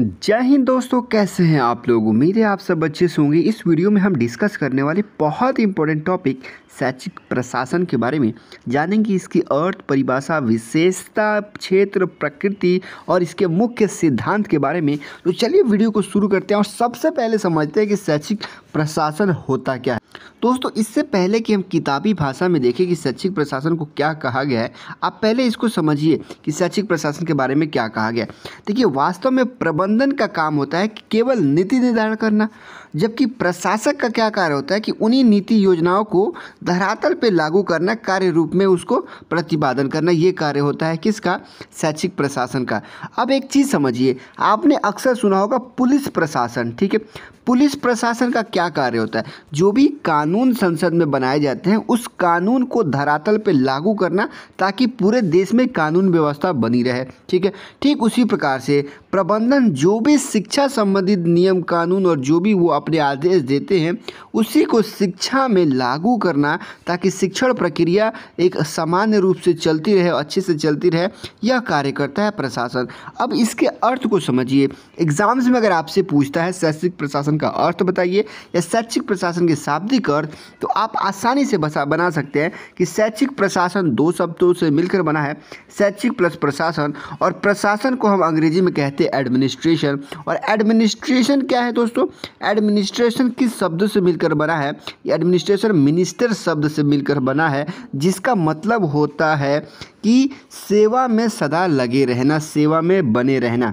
जय हिंद दोस्तों कैसे हैं आप लोग उम्मीद है आप सब अच्छे से होंगे इस वीडियो में हम डिस्कस करने वाले बहुत इंपॉर्टेंट टॉपिक शैक्षिक प्रशासन के बारे में जानेंगे इसकी अर्थ परिभाषा विशेषता क्षेत्र प्रकृति और इसके मुख्य सिद्धांत के बारे में तो चलिए वीडियो को शुरू करते हैं और सबसे पहले समझते हैं कि शैक्षिक प्रशासन होता क्या है दोस्तों इससे पहले कि हम किताबी भाषा में देखें कि शैक्षिक प्रशासन को क्या कहा गया है आप पहले इसको समझिए कि शैक्षिक प्रशासन के बारे में क्या कहा गया है देखिए वास्तव में प्रबंधन का काम होता है कि केवल नीति निर्धारण करना जबकि प्रशासक का क्या कार्य होता है कि उन्हीं नीति योजनाओं को धरातल पर लागू करना कार्य रूप में उसको प्रतिपादन करना ये कार्य होता है किसका शैक्षिक प्रशासन का अब एक चीज़ समझिए आपने अक्सर सुना होगा पुलिस प्रशासन ठीक है पुलिस प्रशासन का क्या कार्य होता है जो भी कानून संसद में बनाए जाते हैं उस कानून को धरातल पर लागू करना ताकि पूरे देश में कानून व्यवस्था बनी रहे ठीक है ठीक उसी प्रकार से प्रबंधन जो भी शिक्षा संबंधित नियम कानून और जो भी वो आप अपने आदेश देते हैं उसी को शिक्षा में लागू करना ताकि शिक्षण प्रक्रिया एक सामान्य रूप से चलती रहे अच्छे से चलती रहे यह कार्य करता है प्रशासन अब इसके अर्थ को समझिए एग्जाम्स में अगर आपसे पूछता है शैक्षिक प्रशासन का अर्थ बताइए या शैक्षिक प्रशासन के शाब्दिक अर्थ तो आप आसानी से बसा बना सकते हैं कि शैक्षिक प्रशासन दो शब्दों से मिलकर बना है शैक्षिक प्लस प्रशासन और प्रशासन को हम अंग्रेजी में कहते हैं एडमिनिस्ट्रेशन और एडमिनिस्ट्रेशन क्या है दोस्तों एडमिन एडमिनिस्ट्रेशन किस शब्द से मिलकर बना है एडमिनिस्ट्रेशन मिनिस्टर शब्द से मिलकर बना है जिसका मतलब होता है कि सेवा में सदा लगे रहना सेवा में बने रहना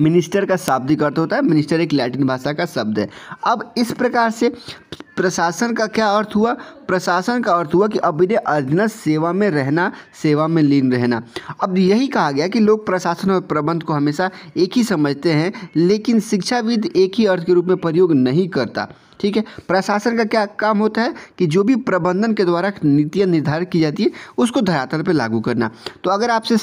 मिनिस्टर का शाब्दिक अर्थ होता है मिनिस्टर एक लैटिन भाषा का शब्द है अब इस प्रकार से प्रशासन का क्या अर्थ हुआ प्रशासन का अर्थ हुआ कि अभिनय अधीनस्थ सेवा में रहना सेवा में लीन रहना अब यही कहा गया कि लोग प्रशासन और प्रबंध को हमेशा एक ही समझते हैं लेकिन शिक्षाविद एक ही अर्थ के रूप में प्रयोग नहीं करता ठीक है प्रशासन का क्या काम होता है कि जो भी प्रबंधन के द्वारा नीतियाँ निर्धारित की जाती है उसको धरातल पर लागू करना तो अगर आपसे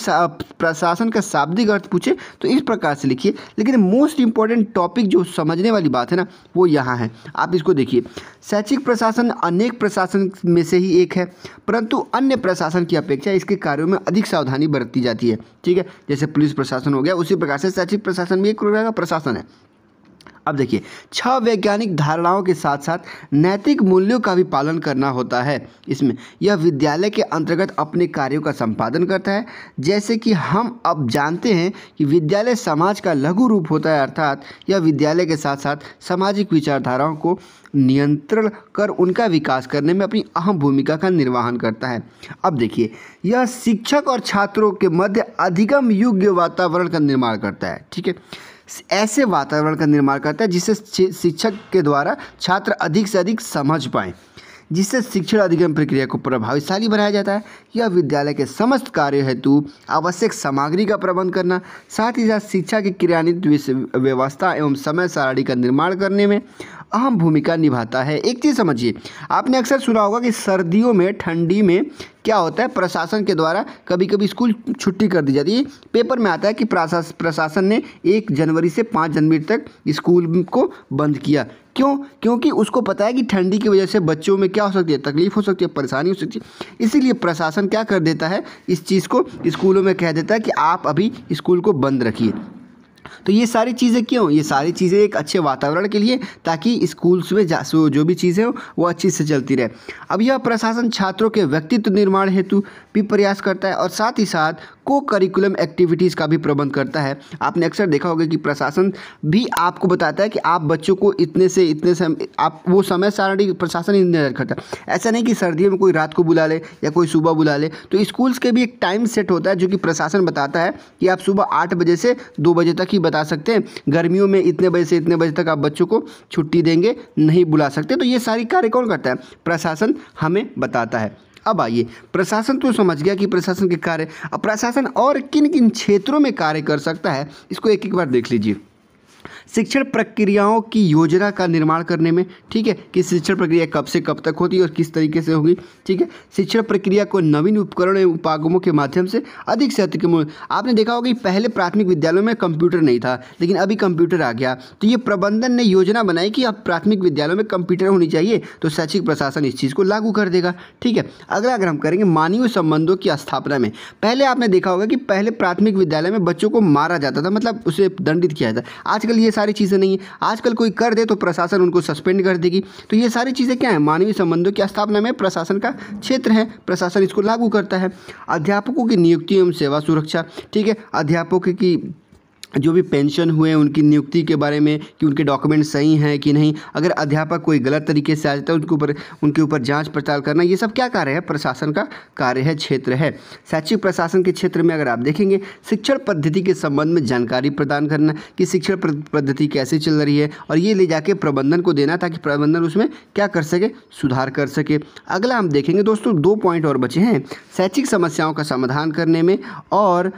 प्रशासन का शाब्दिक अर्थ पूछे तो इस प्रकार से लिखिए लेकिन मोस्ट इंपॉर्टेंट टॉपिक जो समझने वाली बात है ना वो यहाँ है आप इसको देखिए शैक्षिक प्रशासन अनेक प्रशासन में से ही एक है परंतु अन्य प्रशासन की अपेक्षा इसके कार्यों में अधिक सावधानी बरती जाती है ठीक है जैसे पुलिस प्रशासन हो गया उसी प्रकार से शैक्षिक प्रशासन भी एक प्रकार का प्रशासन है अब देखिए छह वैज्ञानिक धारणाओं के साथ साथ नैतिक मूल्यों का भी पालन करना होता है इसमें यह विद्यालय के अंतर्गत अपने कार्यों का संपादन करता है जैसे कि हम अब जानते हैं कि विद्यालय समाज का लघु रूप होता है अर्थात यह विद्यालय के साथ साथ सामाजिक विचारधाराओं को नियंत्रण कर उनका विकास करने में अपनी अहम भूमिका का निर्वहन करता है अब देखिए यह शिक्षक और छात्रों के मध्य अधिगम योग्य वातावरण का निर्माण करता है ठीक है ऐसे वातावरण का निर्माण करता है जिससे शिक्षक के द्वारा छात्र अधिक से अधिक समझ पाएँ जिससे शिक्षण अधिगम प्रक्रिया को प्रभावशाली बनाया जाता है यह विद्यालय के समस्त कार्य हेतु आवश्यक सामग्री का प्रबंध करना साथ ही साथ शिक्षा की क्रियान्वित व्यवस्था एवं समय सारणी का निर्माण करने में अहम भूमिका निभाता है एक चीज़ समझिए आपने अक्सर सुना होगा कि सर्दियों में ठंडी में क्या होता है प्रशासन के द्वारा कभी कभी स्कूल छुट्टी कर दी जाती है पेपर में आता है कि प्रशासन ने एक जनवरी से पाँच जनवरी तक स्कूल को बंद किया क्यों क्योंकि उसको पता है कि ठंडी की वजह से बच्चों में क्या हो सकती है तकलीफ़ हो सकती है परेशानी हो सकती है इसीलिए प्रशासन क्या कर देता है इस चीज़ को स्कूलों में कह देता है कि आप अभी स्कूल को बंद रखिए तो ये सारी चीज़ें क्यों ये सारी चीज़ें एक अच्छे वातावरण के लिए ताकि स्कूल्स में जा जो भी चीज़ें हो वो अच्छे से चलती रहे अब यह प्रशासन छात्रों के व्यक्तित्व निर्माण हेतु भी प्रयास करता है और साथ ही साथ को करिकुलम एक्टिविटीज़ का भी प्रबंध करता है आपने अक्सर देखा होगा कि प्रशासन भी आपको बताता है कि आप बच्चों को इतने से इतने समय आप वो समय सारणी प्रशासन ही निर्धारित करता है ऐसा नहीं कि सर्दियों में कोई रात को बुला ले या कोई सुबह बुला ले तो स्कूल्स के भी एक टाइम सेट होता है जो कि प्रशासन बताता है कि आप सुबह आठ बजे से दो बजे तक ही बता सकते हैं गर्मियों में इतने बजे से इतने बजे तक आप बच्चों को छुट्टी देंगे नहीं बुला सकते तो ये सारी कार्य कौन करता है प्रशासन हमें बताता है अब आइए प्रशासन तो समझ गया कि प्रशासन के कार्य अब प्रशासन और किन किन क्षेत्रों में कार्य कर सकता है इसको एक एक बार देख लीजिए शिक्षण प्रक्रियाओं की योजना का निर्माण करने में ठीक है कि शिक्षण प्रक्रिया कब से कब तक होती है और किस तरीके से होगी ठीक है शिक्षण प्रक्रिया को नवीन उपकरण एवं उपागमों के माध्यम से अधिक से अधिक आपने देखा होगा कि पहले प्राथमिक विद्यालयों में कंप्यूटर नहीं था लेकिन अभी कंप्यूटर आ गया तो ये प्रबंधन ने योजना बनाई कि अब प्राथमिक विद्यालयों में कंप्यूटर होनी चाहिए तो शैक्षिक प्रशासन इस चीज़ को लागू कर देगा ठीक है अगला अगर हम करेंगे मानवीय संबंधों की स्थापना में पहले आपने देखा होगा कि पहले प्राथमिक विद्यालय में बच्चों को मारा जाता था मतलब उसे दंडित किया जाता आजकल ये सारी चीज़ें नहीं है आजकल कोई कर दे तो प्रशासन उनको सस्पेंड कर देगी तो ये सारी चीज़ें क्या है मानवीय संबंधों की स्थापना में प्रशासन का क्षेत्र है प्रशासन इसको लागू करता है अध्यापकों की नियुक्ति एवं सेवा सुरक्षा ठीक है अध्यापक की जो भी पेंशन हुए उनकी नियुक्ति के बारे में कि उनके डॉक्यूमेंट सही हैं कि नहीं अगर अध्यापक कोई गलत तरीके से आ जाता है उनके ऊपर उनके ऊपर जांच पड़ताल करना ये सब क्या कार्य है प्रशासन का कार्य है क्षेत्र है शैक्षिक प्रशासन के क्षेत्र में अगर आप देखेंगे शिक्षण पद्धति के संबंध में जानकारी प्रदान करना कि शिक्षण पद्धति कैसे चल रही है और ये ले जाके प्रबंधन को देना ताकि प्रबंधन उसमें क्या कर सके सुधार कर सके अगला हम देखेंगे दोस्तों दो पॉइंट और बचे हैं शैक्षिक समस्याओं का समाधान करने में और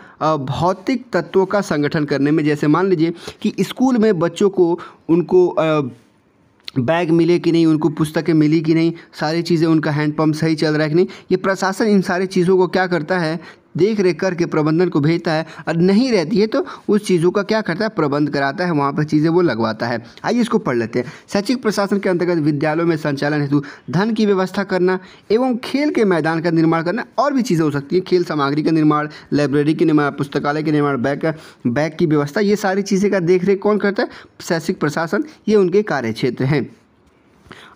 भौतिक तत्वों का संगठन करने करने में जैसे मान लीजिए कि स्कूल में बच्चों को उनको बैग मिले कि नहीं उनको पुस्तकें मिली कि नहीं सारी चीज़ें उनका हैंडपम्प सही चल रहा है कि नहीं ये प्रशासन इन सारी चीज़ों को क्या करता है देख रेख करके प्रबंधन को भेजता है और नहीं रहती है तो उस चीज़ों का क्या करता है प्रबंध कराता है वहाँ पर चीज़ें वो लगवाता है आइए इसको पढ़ लेते हैं शैक्षिक प्रशासन के अंतर्गत विद्यालयों में संचालन हेतु धन की व्यवस्था करना एवं खेल के मैदान का निर्माण करना और भी चीज़ें हो सकती हैं खेल सामग्री का निर्माण लाइब्रेरी के निर्माण पुस्तकालय के निर्माण बैग का बैग की व्यवस्था ये सारी चीज़ें का देख कौन करता है शैक्षिक प्रशासन ये उनके कार्य क्षेत्र हैं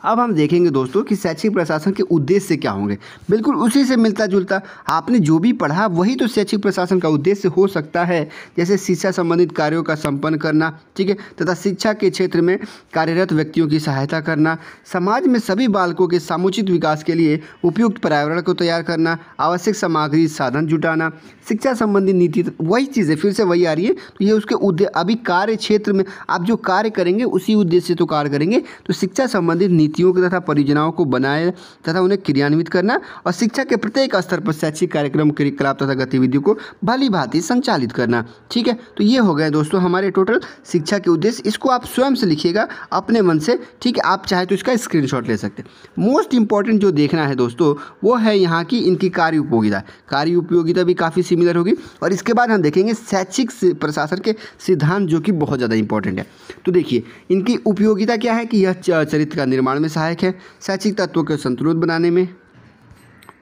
अब हम देखेंगे दोस्तों कि शैक्षिक प्रशासन के उद्देश्य क्या होंगे बिल्कुल उसी से मिलता जुलता आपने जो भी पढ़ा वही तो शैक्षिक प्रशासन का उद्देश्य हो सकता है जैसे शिक्षा संबंधित कार्यों का संपन्न करना ठीक है तथा शिक्षा के क्षेत्र में कार्यरत व्यक्तियों की सहायता करना समाज में सभी बालकों के समुचित विकास के लिए उपयुक्त पर्यावरण को तैयार करना आवश्यक सामग्री साधन जुटाना शिक्षा संबंधी नीति वही चीज़ें फिर से वही आ रही है तो ये उसके उद्देश्य अभी कार्य क्षेत्र में आप जो कार्य करेंगे उसी उद्देश्य से तो कार्य करेंगे तो शिक्षा संबंधित नीति नीतियों तथा परियोजनाओं को बनाए तथा उन्हें क्रियान्वित करना और शिक्षा के प्रत्येक स्तर पर शैक्षिक कार्यक्रम क्रियाकलाप तथा गतिविधियों को भली भांति संचालित करना ठीक है तो ये हो गए दोस्तों हमारे टोटल शिक्षा के उद्देश्य इसको आप स्वयं से लिखिएगा अपने मन से ठीक है आप चाहे तो इसका स्क्रीनशॉट ले सकते हैं मोस्ट इंपॉर्टेंट जो देखना है दोस्तों वो है यहाँ की इनकी कार्य उपयोगिता कार्य उपयोगिता भी काफ़ी सिमिलर होगी और इसके बाद हम देखेंगे शैक्षिक प्रशासन के सिद्धांत जो कि बहुत ज़्यादा इंपॉर्टेंट है तो देखिए इनकी उपयोगिता क्या है कि यह चरित्र का निर्माण निर्माण में सहायक है शैक्षिक तत्वों के संतुलित बनाने में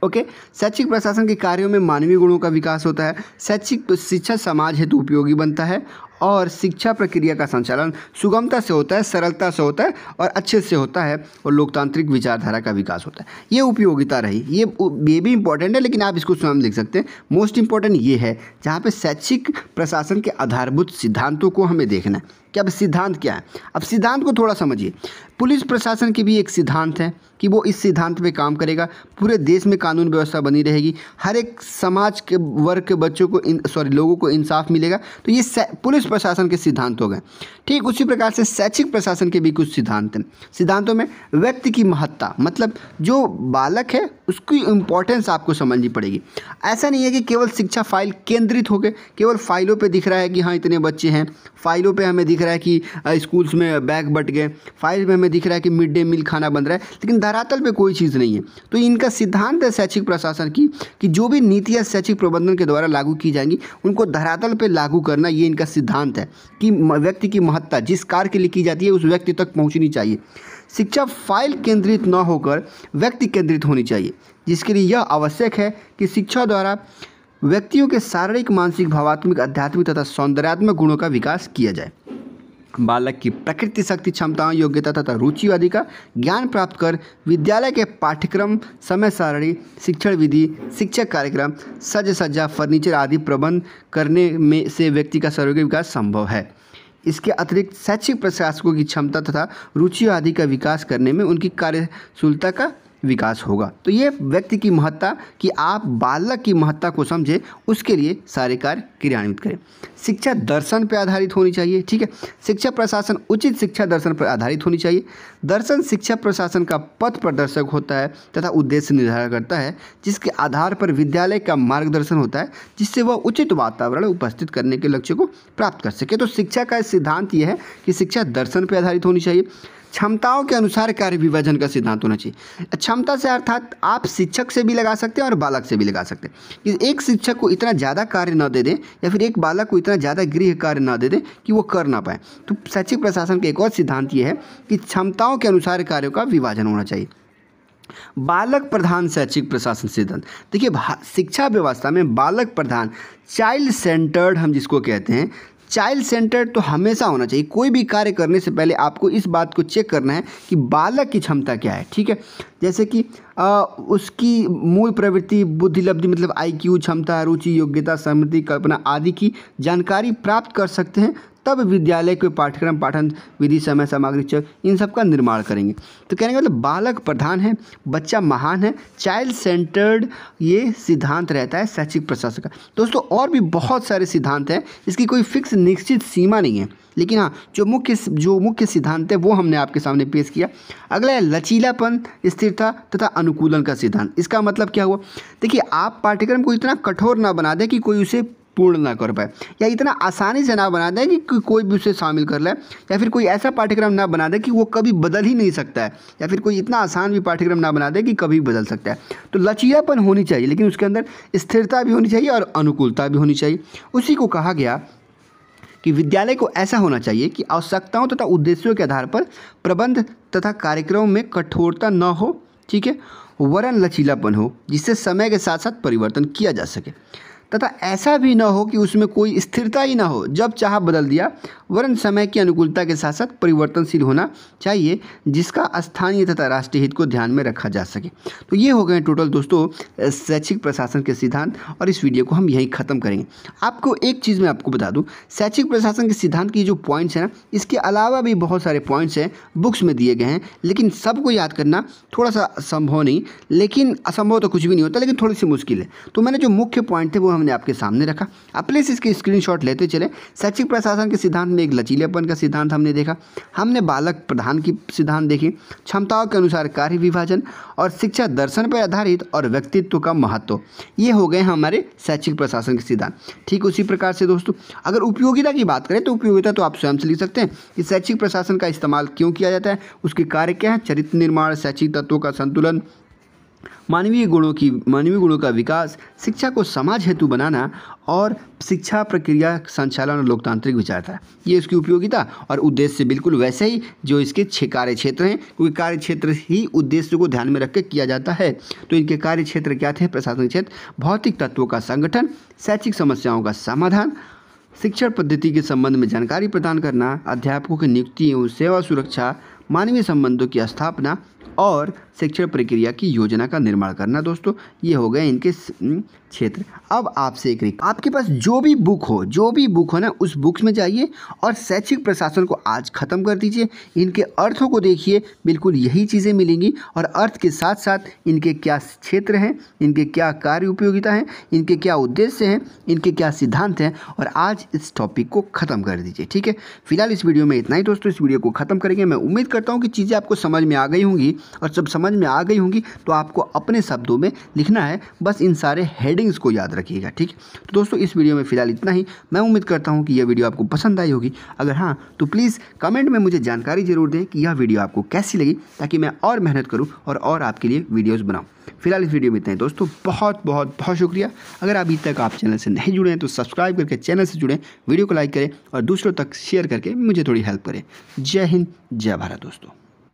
ओके शैक्षिक प्रशासन के कार्यों में मानवीय गुणों का विकास होता है शैक्षिक तो शिक्षा समाज हेतु उपयोगी बनता है और शिक्षा प्रक्रिया का संचालन सुगमता से होता है सरलता से होता है और अच्छे से होता है और लोकतांत्रिक विचारधारा का विकास होता है ये उपयोगिता रही ये ये भी इम्पॉर्टेंट है लेकिन आप इसको स्वयं लिख सकते हैं मोस्ट इम्पॉर्टेंट ये है जहाँ पे शैक्षिक प्रशासन के आधारभूत सिद्धांतों को हमें देखना है कि अब सिद्धांत क्या है अब सिद्धांत को थोड़ा समझिए पुलिस प्रशासन की भी एक सिद्धांत है कि वो इस सिद्धांत पे काम करेगा पूरे देश में कानून व्यवस्था बनी रहेगी हर एक समाज के वर्ग के बच्चों को सॉरी लोगों को इंसाफ मिलेगा तो ये पुलिस प्रशासन के सिद्धांत हो गए ठीक उसी प्रकार से शैक्षिक प्रशासन के भी कुछ सिद्धांत हैं सिद्धांतों में व्यक्ति की महत्ता मतलब जो बालक है उसकी इम्पोर्टेंस आपको समझनी पड़ेगी ऐसा नहीं है कि केवल शिक्षा फाइल केंद्रित होकर केवल फाइलों पर दिख रहा है कि हाँ इतने बच्चे हैं फाइलों पर हमें दिख रहा है कि स्कूल्स में बैग बट गए फाइव में हमें दिख रहा है कि मिड डे मील खाना बन रहा है लेकिन धरातल पर कोई चीज़ नहीं है तो इनका सिद्धांत है शैक्षिक प्रशासन की कि जो भी नीतियाँ शैक्षिक प्रबंधन के द्वारा लागू की जाएंगी उनको धरातल पर लागू करना ये इनका सिद्धांत है कि व्यक्ति की महत्ता जिस कार्य के लिए की जाती है उस व्यक्ति तक पहुँचनी चाहिए शिक्षा फाइल केंद्रित न होकर व्यक्ति केंद्रित होनी चाहिए जिसके लिए यह आवश्यक है कि शिक्षा द्वारा व्यक्तियों के शारीरिक मानसिक भावात्मक आध्यात्मिक तथा सौंदर्यात्मक गुणों का विकास किया जाए बालक की प्रकृति शक्ति क्षमताओं योग्यता तथा रुचि आदि का ज्ञान प्राप्त कर विद्यालय के पाठ्यक्रम समय सारणी शिक्षण विधि शिक्षक कार्यक्रम सज सज्जा फर्नीचर आदि प्रबंध करने में से व्यक्ति का सर्वांगीण विकास संभव है इसके अतिरिक्त शैक्षिक प्रशासकों की क्षमता तथा रुचि आदि का विकास करने में उनकी कार्यशूलता का विकास होगा तो ये व्यक्ति की महत्ता कि आप बालक की महत्ता को समझें उसके लिए सारे कार्य क्रियान्वित करें शिक्षा दर्शन पर आधारित होनी चाहिए ठीक है शिक्षा प्रशासन उचित शिक्षा दर्शन पर आधारित होनी चाहिए दर्शन शिक्षा प्रशासन का पथ प्रदर्शक होता है तथा उद्देश्य निर्धारण करता है जिसके आधार पर विद्यालय का मार्गदर्शन होता है जिससे वह उचित वातावरण उपस्थित करने के लक्ष्य को प्राप्त कर सके तो शिक्षा का सिद्धांत यह है कि शिक्षा दर्शन पर आधारित होनी चाहिए क्षमताओं के अनुसार कार्य विभाजन का सिद्धांत होना चाहिए क्षमता से अर्थात आप शिक्षक से भी लगा सकते हैं और बालक से भी लगा सकते हैं कि एक शिक्षक को इतना ज़्यादा कार्य न दे दें या फिर एक बालक को इतना ज़्यादा गृह कार्य न दे दें कि वो कर ना पाए तो शैक्षिक प्रशासन का एक और सिद्धांत ये है कि क्षमताओं आवश्यकताओं के अनुसार कार्यों का विभाजन होना चाहिए बालक प्रधान शैक्षिक प्रशासन सिद्धांत देखिए शिक्षा व्यवस्था में बालक प्रधान चाइल्ड सेंटर्ड हम जिसको कहते हैं चाइल्ड सेंटर्ड तो हमेशा होना चाहिए कोई भी कार्य करने से पहले आपको इस बात को चेक करना है कि बालक की क्षमता क्या है ठीक है जैसे कि आ, उसकी मूल प्रवृत्ति बुद्धिलब्धि मतलब आईक्यू क्षमता रुचि योग्यता सहमति कल्पना आदि की जानकारी प्राप्त कर सकते हैं तब विद्यालय के पाठ्यक्रम पाठन विधि समय सामग्री चय इन सब का निर्माण करेंगे तो कहने का मतलब बालक प्रधान है बच्चा महान है चाइल्ड सेंटर्ड ये सिद्धांत रहता है शैक्षिक प्रशासन का दोस्तों और भी बहुत सारे सिद्धांत हैं इसकी कोई फिक्स निश्चित सीमा नहीं है लेकिन हाँ जो मुख्य जो मुख्य सिद्धांत है वो हमने आपके सामने पेश किया अगला है लचीलापन स्थिरता तथा अनुकूलन का सिद्धांत इसका मतलब क्या हुआ देखिए आप पाठ्यक्रम को इतना कठोर ना बना दें कि कोई उसे पूर्ण ना कर पाए या इतना आसानी से ना बना दें कि कोई भी उसे शामिल कर ले या फिर कोई ऐसा पाठ्यक्रम ना बना दे कि वो कभी बदल ही नहीं सकता है या फिर कोई इतना आसान भी पाठ्यक्रम ना बना दे कि कभी बदल सकता है तो लचीलापन होनी चाहिए लेकिन उसके अंदर स्थिरता भी होनी चाहिए और अनुकूलता भी होनी चाहिए उसी को कहा गया कि विद्यालय को ऐसा होना चाहिए कि आवश्यकताओं तथा उद्देश्यों के आधार पर प्रबंध तथा कार्यक्रम में कठोरता न हो ठीक है वरन लचीलापन हो जिससे समय के साथ साथ परिवर्तन किया जा सके तथा ऐसा भी न हो कि उसमें कोई स्थिरता ही ना हो जब चाह बदल दिया वरन समय की अनुकूलता के साथ साथ परिवर्तनशील होना चाहिए जिसका स्थानीय तथा राष्ट्रीय हित को ध्यान में रखा जा सके तो ये हो गए टोटल दोस्तों शैक्षिक प्रशासन के सिद्धांत और इस वीडियो को हम यहीं ख़त्म करेंगे आपको एक चीज़ मैं आपको बता दूँ शैक्षिक प्रशासन के सिद्धांत की जो पॉइंट्स हैं ना इसके अलावा भी बहुत सारे पॉइंट्स हैं बुक्स में दिए गए हैं लेकिन सबको याद करना थोड़ा सा संभव नहीं लेकिन असंभव तो कुछ भी नहीं होता लेकिन थोड़ी सी मुश्किल है तो मैंने जो मुख्य पॉइंट थे वो हमने आपके सामने रखा अब प्लीज़ इसके स्क्रीनशॉट लेते चले शैक्षिक प्रशासन के सिद्धांत में एक लचीलेपन का सिद्धांत हमने देखा हमने बालक प्रधान की सिद्धांत देखी क्षमताओं के अनुसार कार्य विभाजन और शिक्षा दर्शन पर आधारित और व्यक्तित्व का महत्व ये हो गए हमारे शैक्षिक प्रशासन के सिद्धांत ठीक उसी प्रकार से दोस्तों अगर उपयोगिता की बात करें तो उपयोगिता तो आप स्वयं से लिख सकते हैं कि शैक्षिक प्रशासन का इस्तेमाल क्यों किया जाता है उसके कार्य क्या है चरित्र निर्माण शैक्षिक तत्वों का संतुलन मानवीय गुणों की मानवीय गुणों का विकास शिक्षा को समाज हेतु बनाना और शिक्षा प्रक्रिया संचालन और लोकतांत्रिक विचारधारा ये इसकी उपयोगिता और उद्देश्य बिल्कुल वैसे ही जो इसके छः कार्य क्षेत्र हैं क्योंकि कार्य क्षेत्र ही उद्देश्य को ध्यान में रखकर किया जाता है तो इनके कार्य क्षेत्र क्या थे प्रशासनिक क्षेत्र भौतिक तत्वों का संगठन शैक्षिक समस्याओं का समाधान शिक्षण पद्धति के संबंध में जानकारी प्रदान करना अध्यापकों की नियुक्ति एवं सेवा सुरक्षा मानवीय संबंधों की स्थापना और शिक्षण प्रक्रिया की योजना का निर्माण करना दोस्तों ये हो गए इनके क्षेत्र अब आपसे एक रिक आपके पास जो भी बुक हो जो भी बुक हो ना उस बुक्स में जाइए और शैक्षिक प्रशासन को आज ख़त्म कर दीजिए इनके अर्थों को देखिए बिल्कुल यही चीज़ें मिलेंगी और अर्थ के साथ साथ इनके क्या क्षेत्र हैं इनके क्या कार्य उपयोगिता हैं इनके क्या उद्देश्य हैं इनके क्या सिद्धांत हैं और आज इस टॉपिक को ख़त्म कर दीजिए ठीक है फिलहाल इस वीडियो में इतना ही दोस्तों इस वीडियो को ख़त्म करेंगे मैं उम्मीद करता हूँ कि चीज़ें आपको समझ में आ गई होंगी और सब समझ समझ में आ गई होंगी तो आपको अपने शब्दों में लिखना है बस इन सारे हेडिंग्स को याद रखिएगा ठीक तो दोस्तों इस वीडियो में फिलहाल इतना ही मैं उम्मीद करता हूँ कि यह वीडियो आपको पसंद आई होगी अगर हाँ तो प्लीज़ कमेंट में मुझे जानकारी ज़रूर दें कि यह वीडियो आपको कैसी लगी ताकि मैं और मेहनत करूँ और और आपके लिए वीडियोज़ बनाऊँ फिलहाल इस वीडियो में इतना ही दोस्तों बहुत बहुत बहुत शुक्रिया अगर अभी तक आप चैनल से नहीं जुड़े हैं तो सब्सक्राइब करके चैनल से जुड़ें वीडियो को लाइक करें और दूसरों तक शेयर करके मुझे थोड़ी हेल्प करें जय हिंद जय भारत दोस्तों